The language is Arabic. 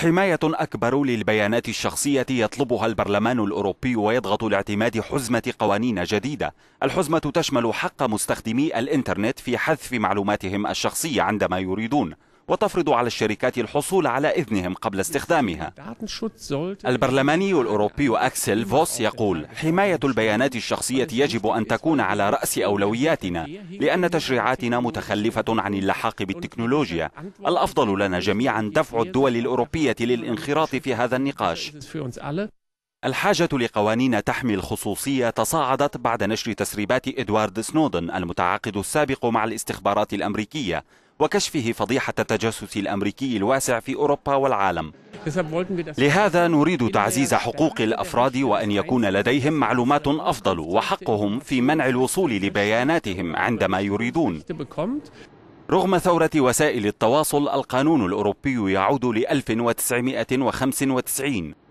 حماية أكبر للبيانات الشخصية يطلبها البرلمان الأوروبي ويضغط لاعتماد حزمة قوانين جديدة. الحزمة تشمل حق مستخدمي الإنترنت في حذف معلوماتهم الشخصية عندما يريدون، وتفرض على الشركات الحصول على إذنهم قبل استخدامها البرلماني الأوروبي أكسل فوس يقول حماية البيانات الشخصية يجب أن تكون على رأس أولوياتنا لأن تشريعاتنا متخلفة عن اللحاق بالتكنولوجيا الأفضل لنا جميعا دفع الدول الأوروبية للانخراط في هذا النقاش الحاجة لقوانين تحمي الخصوصية تصاعدت بعد نشر تسريبات إدوارد سنودن المتعاقد السابق مع الاستخبارات الأمريكية وكشفه فضيحة التجسس الأمريكي الواسع في أوروبا والعالم لهذا نريد تعزيز حقوق الأفراد وأن يكون لديهم معلومات أفضل وحقهم في منع الوصول لبياناتهم عندما يريدون رغم ثورة وسائل التواصل القانون الأوروبي يعود ل 1995